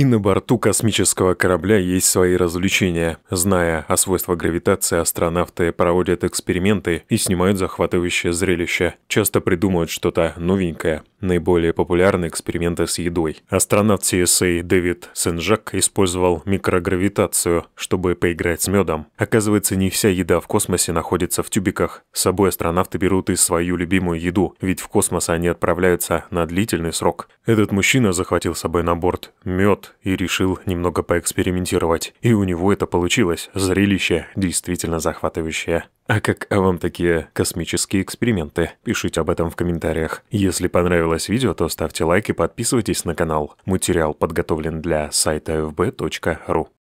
И на борту космического корабля есть свои развлечения. Зная о свойствах гравитации, астронавты проводят эксперименты и снимают захватывающее зрелище. Часто придумывают что-то новенькое. Наиболее популярны эксперименты с едой. Астронавт CSA Дэвид Сенжак использовал микрогравитацию, чтобы поиграть с медом. Оказывается, не вся еда в космосе находится в тюбиках. С собой астронавты берут и свою любимую еду, ведь в космос они отправляются на длительный срок. Этот мужчина захватил с собой на борт мед, и решил немного поэкспериментировать. И у него это получилось. Зрелище действительно захватывающее. А как а вам такие космические эксперименты? Пишите об этом в комментариях. Если понравилось видео, то ставьте лайк и подписывайтесь на канал. Материал подготовлен для сайта fb.ru.